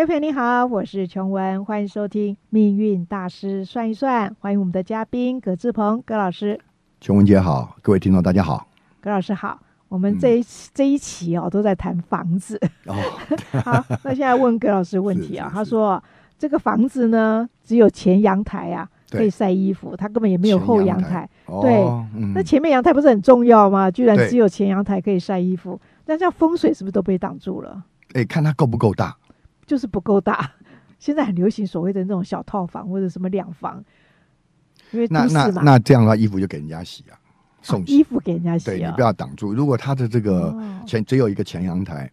菲菲你好，我是琼文，欢迎收听《命运大师算一算》，欢迎我们的嘉宾葛志鹏葛老师。琼文姐好，各位听众大家好，葛老师好。我们这这一期哦，都在谈房子。好，那现在问葛老师问题啊，他说这个房子呢，只有前阳台啊可以晒衣服，他根本也没有后阳台。对，那前面阳台不是很重要吗？居然只有前阳台可以晒衣服，那这样风水是不是都被挡住了？哎，看它够不够大。就是不够大，现在很流行所谓的那种小套房或者什么两房，因为那那那这样的话，衣服就给人家洗啊，送衣服给人家洗啊，对你不要挡住。如果他的这个前只有一个前阳台，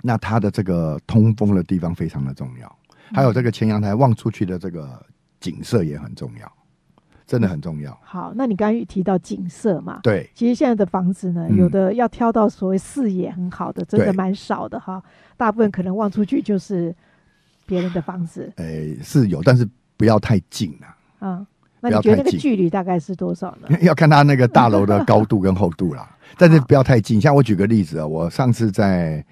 那他的这个通风的地方非常的重要，还有这个前阳台望出去的这个景色也很重要。真的很重要。好，那你刚刚一提到景色嘛？对，其实现在的房子呢，有的要挑到所谓视野很好的，真的蛮少的哈。大部分可能望出去就是别人的房子。诶，是有，但是不要太近了。啊，那你觉得那个距离大概是多少呢？要看它那个大楼的高度跟厚度啦，但是不要太近。像我举个例子啊，我上次在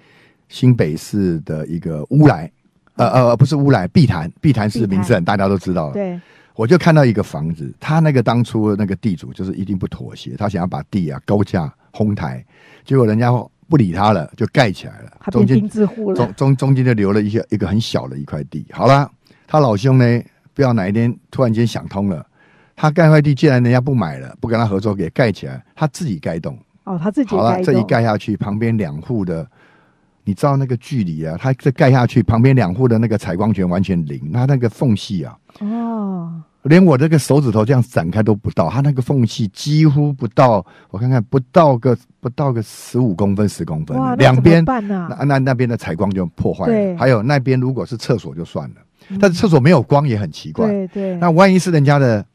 新北市的一个乌来，呃呃，不是乌来，碧潭，碧潭是名胜，大家都知道了。对。我就看到一个房子，他那个当初那个地主就是一定不妥协，他想要把地啊高价哄抬，结果人家不理他了，就盖起来了。他间了。中中中间就留了一些一个很小的一块地。好了，他老兄呢，不知道哪一天突然间想通了，他盖块地，既然人家不买了，不跟他合作，给盖起来，他自己盖栋。哦，他自己。好了，这一盖下去，旁边两户的，你知道那个距离啊，他这盖下去，旁边两户的那个采光权完全零，他那个缝隙啊。哦。连我这个手指头这样展开都不到，它那个缝隙几乎不到，我看看不到个不到个十五公分、十公分，两边那那那边的采光就破坏了。还有那边如果是厕所就算了，但是厕所没有光也很奇怪。对对。那万一是人家的，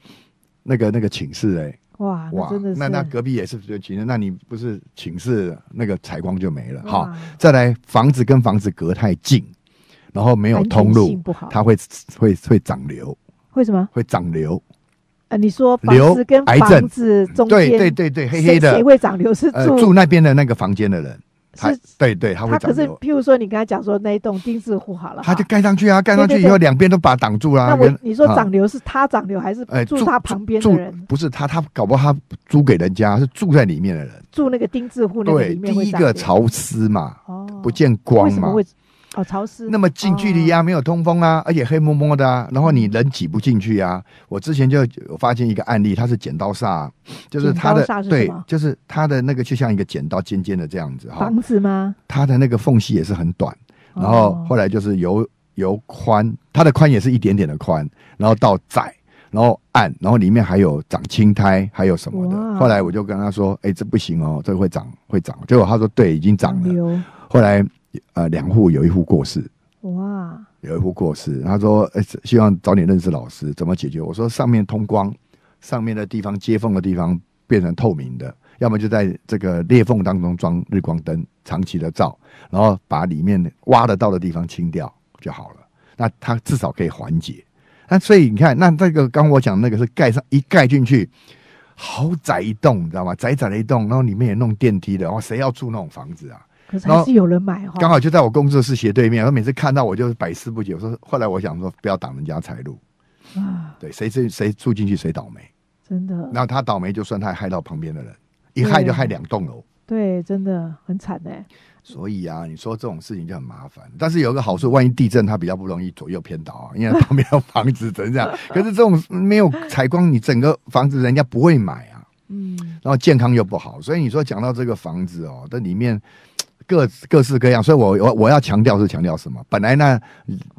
那个那个寝室哎，哇哇，那那隔壁也是寝室，那你不是寝室那个采光就没了。好，再来房子跟房子隔太近，然后没有通路，它会会会长瘤。为什么会长瘤？呃，你说房子跟癌症，房子中间对对对对，黑黑的谁会长瘤？是住住那边的那个房间的人，是？对对，他会长瘤。可是，譬如说，你刚才讲说那一栋钉子户好了，他就盖上去啊，盖上去以后两边都把挡住啦。那我你说长瘤是他长瘤还是住他旁边的人？不是他，他搞不好他租给人家，是住在里面的人住那个钉子户那里面会第一个潮湿嘛，哦，不见光嘛。哦，潮湿。那么近距离啊，没有通风啊，而且黑蒙蒙的啊，然后你人挤不进去啊。我之前就有发现一个案例，它是剪刀煞，就是它的对，就是它的那个就像一个剪刀尖尖的这样子哈。房子吗？它的那个缝隙也是很短，然后后来就是由由宽，它的宽也是一点点的宽，然后到窄，然后暗，然后里面还有长青苔，还有什么的。后来我就跟他说，哎，这不行哦，这个会长会长。结果他说对，已经长了。后来。呃，两户有一户过世，哇，有一户过世。他说：“呃，希望早点认识老师，怎么解决？”我说：“上面通光，上面的地方接缝的地方变成透明的，要么就在这个裂缝当中装日光灯，长期的照，然后把里面挖得到的地方清掉就好了。那他至少可以缓解。那所以你看，那这个刚我讲那个是盖上一盖进去，好窄一栋，你知道吗？窄窄的一栋，然后里面也弄电梯的，哇，谁要住那种房子啊？”可是还是有人买哈，刚好就在我工作室斜对面。他每次看到我，就是百思不解。我说，后来我想说，不要挡人家财路啊。对，谁住谁住进去谁倒霉，真的。那他倒霉，就算他害到旁边的人，一害就害两栋楼。对，真的很惨哎。所以啊，你说这种事情就很麻烦。但是有个好处，万一地震，它比较不容易左右偏倒啊，因为旁边有房子，这样。可是这种没有采光，你整个房子人家不会买啊。嗯。然后健康又不好，所以你说讲到这个房子哦，这里面。各各式各样，所以我我我要强调是强调什么？本来呢，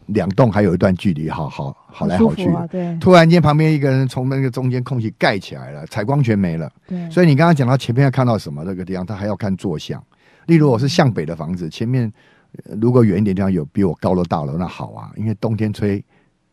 两栋还有一段距离，好好好来好去，对。突然间，旁边一个人从那个中间空隙盖起来了，采光全没了。对。所以你刚刚讲到前面要看到什么那个地方，他还要看坐向。例如，我是向北的房子，前面如果远一点地方有比我高的大楼，那好啊，因为冬天吹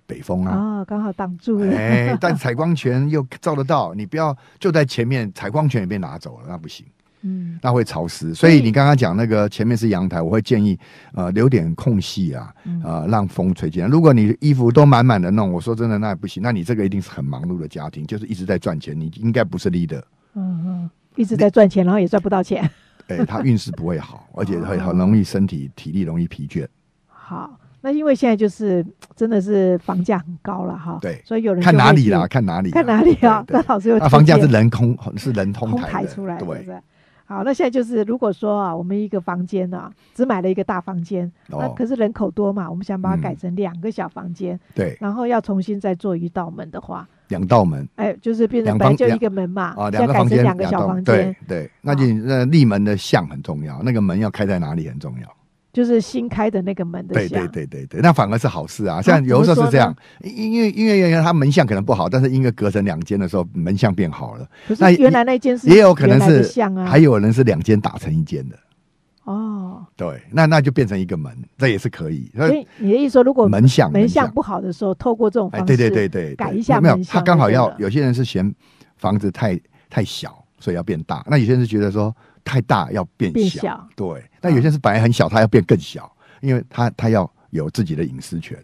北风啊。哦，刚好挡住。哎，但采光权又照得到，你不要就在前面，采光权也被拿走了，那不行。嗯，那会潮湿，所以你刚刚讲那个前面是阳台，我会建议呃留点空隙啊，啊让风吹进来。如果你衣服都满满的弄，我说真的那也不行，那你这个一定是很忙碌的家庭，就是一直在赚钱，你应该不是 leader。嗯嗯，一直在赚钱，然后也赚不到钱。哎，他运势不会好，而且很很容易身体体力容易疲倦。好，那因为现在就是真的是房价很高了哈。对，所以有人看哪里啦？看哪里？看哪里啊？那老师又……房价是人空是人通抬出来，对不好，那现在就是如果说啊，我们一个房间啊，只买了一个大房间，那可是人口多嘛，我们想把它改成两个小房间，对，然后要重新再做一道门的话，两道门，哎，就是变成白就一个门嘛，啊，两个房间，两个小房间，对，对，那就那立门的像很重要，那个门要开在哪里很重要。就是新开的那个门的。对对对对对，那反而是好事啊！像有时候是这样，因因为因为因为他门向可能不好，但是因为隔成两间的时候，门向变好了。那原来那间是也有可能是，还有人是两间打成一间的。哦，对，那那就变成一个门，这也是可以。所以你的意思说，如果门向门向不好的时候，透过这种方式，对对对对，改一下没有，他刚好要有些人是嫌房子太太小，所以要变大。那有些人是觉得说。太大要变小，对。但有些是本来很小，它要变更小，因为它它要有自己的隐私权。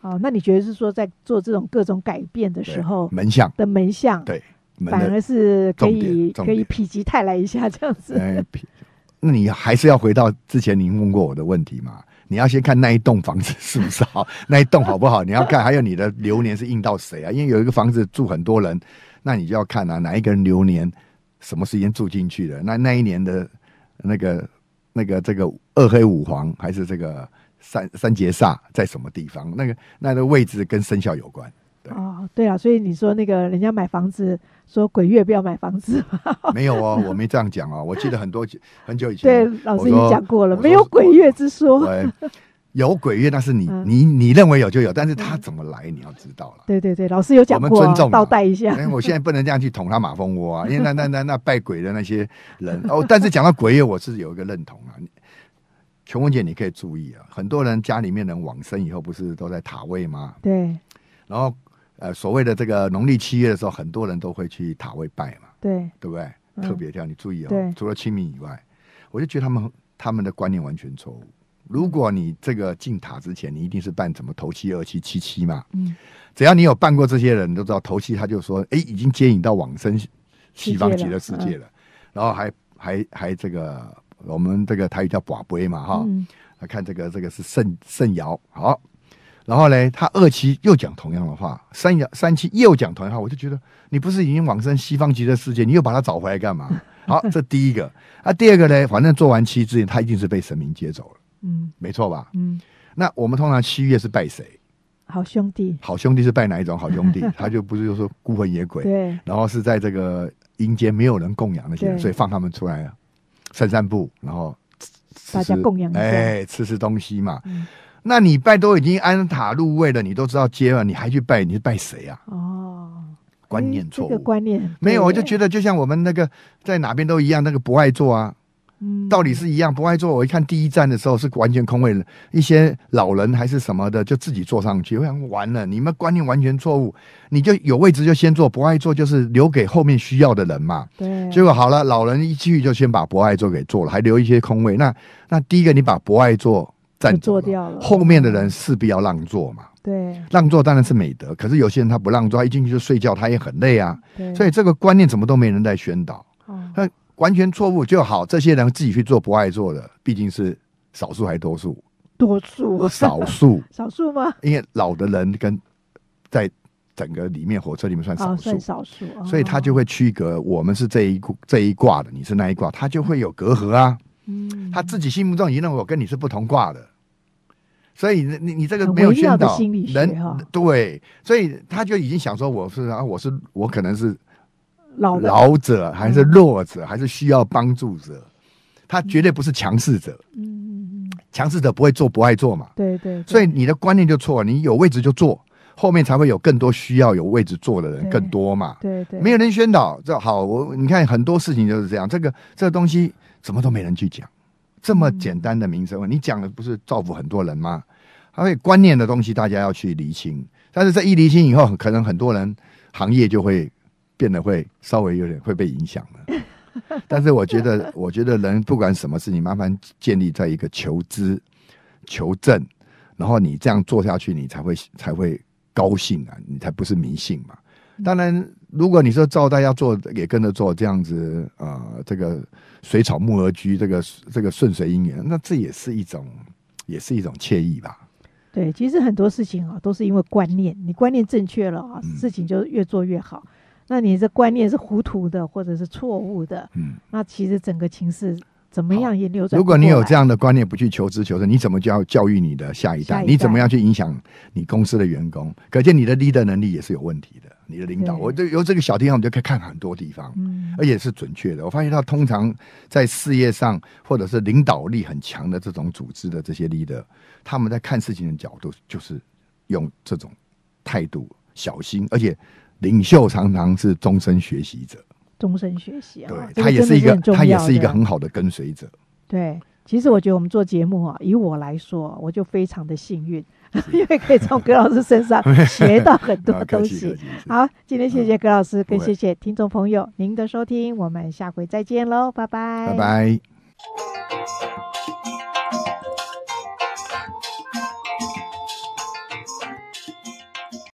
哦，那你觉得是说在做这种各种改变的时候，门向的门巷，对，反而是可以可以否极泰来一下这样子。那你还是要回到之前您问过我的问题嘛？你要先看那一栋房子是不是好，那一栋好不好？你要看，还有你的流年是印到谁啊？因为有一个房子住很多人，那你就要看啊，哪一个人流年。什么时间住进去的？那那一年的，那个那个这个二黑五黄还是这个三三劫煞在什么地方？那个那个位置跟生肖有关。哦，啊，对啊，所以你说那个人家买房子说鬼月不要买房子，没有哦，我没这样讲哦。我记得很多很久以前，对老师已经讲过了，没有鬼月之说。有鬼月，那是你你你认为有就有，但是他怎么来，你要知道了。对对对，老师有讲过，我们尊重，倒带一下。因为我现在不能这样去捅他马蜂窝啊，因为那那那那拜鬼的那些人哦，但是讲到鬼月，我是有一个认同啊。琼文姐，你可以注意啊，很多人家里面人往生以后不是都在塔位吗？对。然后，呃，所谓的这个农历七月的时候，很多人都会去塔位拜嘛。对。对不对？特别这样，你注意哦。除了清明以外，我就觉得他们他们的观念完全错误。如果你这个进塔之前，你一定是办怎么头七、二七、七七嘛。嗯，只要你有办过这些人，都知道头七他就说，哎，已经接引到往生西方极乐世界了。然后还还还这个，我们这个台语叫寡杯嘛，哈。看这个这个是圣圣尧好，然后呢，他二期又讲同样的话，三三七又讲同样话，我就觉得你不是已经往生西方极乐世界，你又把他找回来干嘛？好，这第一个。那第二个呢？反正做完七之前，他一定是被神明接走了。嗯，没错吧？嗯，那我们通常七月是拜谁？好兄弟，好兄弟是拜哪一种好兄弟？他就不是就说孤魂野鬼，对，然后是在这个阴间没有人供养那些，所以放他们出来啊，散散步，然后大家供养，哎，吃吃东西嘛。那你拜都已经安塔入位了，你都知道接了，你还去拜？你是拜谁啊？哦，观念错，观念没有，我就觉得就像我们那个在哪边都一样，那个不爱做啊。道理是一样，不爱坐。我一看第一站的时候是完全空位，一些老人还是什么的，就自己坐上去。我想完了，你们观念完全错误。你就有位置就先坐，不爱坐就是留给后面需要的人嘛。对。结果好了，老人一去就先把不爱坐给坐了，还留一些空位。那那第一个你把不爱坐占掉了，后面的人势必要让座嘛。对。让座当然是美德，可是有些人他不让座，一进去就睡觉，他也很累啊。对。所以这个观念怎么都没人在宣导。哦。那。完全错误就好，这些人自己去做不爱做的，毕竟是少数还是多数？多数，少数，少数吗？因为老的人跟在整个里面火车里面算少数，少数，所以他就会区隔我们是这一这一卦的，你是那一卦，他就会有隔阂啊。嗯，他自己心目中已经认为我跟你是不同卦的，所以你你这个没有宣导人对，所以他就已经想说我是啊，我是我可能是。老老者还是弱者还是需要帮助者，他绝对不是强势者。嗯嗯嗯，强势者不会做不爱做嘛。对对，所以你的观念就错。你有位置就做，后面才会有更多需要有位置坐的人更多嘛。对对，没有人宣导这好，我你看很多事情就是这样。这个这个东西什么都没人去讲，这么简单的民生问题，你讲的不是造福很多人吗？所以观念的东西大家要去厘清。但是这一厘清以后，可能很多人行业就会。变得会稍微有点会被影响了，但是我觉得，我觉得人不管什么事情，慢慢建立在一个求知、求证，然后你这样做下去，你才会才会高兴啊，你才不是迷信嘛。当然，如果你说照大家做，也跟着做这样子，呃，这个水草木而居，这个这个顺水因缘，那这也是一种，也是一种惬意吧。对，其实很多事情啊，都是因为观念，你观念正确了啊，事情就越做越好。那你这观念是糊涂的，或者是错误的。嗯，那其实整个情势怎么样也扭转。如果你有这样的观念，不去求知求真，你怎么教教育你的下一代？你怎么样去影响你公司的员工？可见你的 leader 能力也是有问题的。你的领导，我就由这个小地方，我就可以看很多地方，而且是准确的。我发现他通常在事业上或者是领导力很强的这种组织的这些 leader，他们在看事情的角度就是用这种态度小心，而且。领袖常常是终身学习者，终身学习啊，对他也是一个，他也是一个很好的跟随者。对，其实我觉得我们做节目啊，以我来说，我就非常的幸运，因为可以从葛老师身上 学到很多东西。好，今天谢谢葛老师，更谢谢听众朋友您的收听，我们下回再见喽，拜拜，拜拜。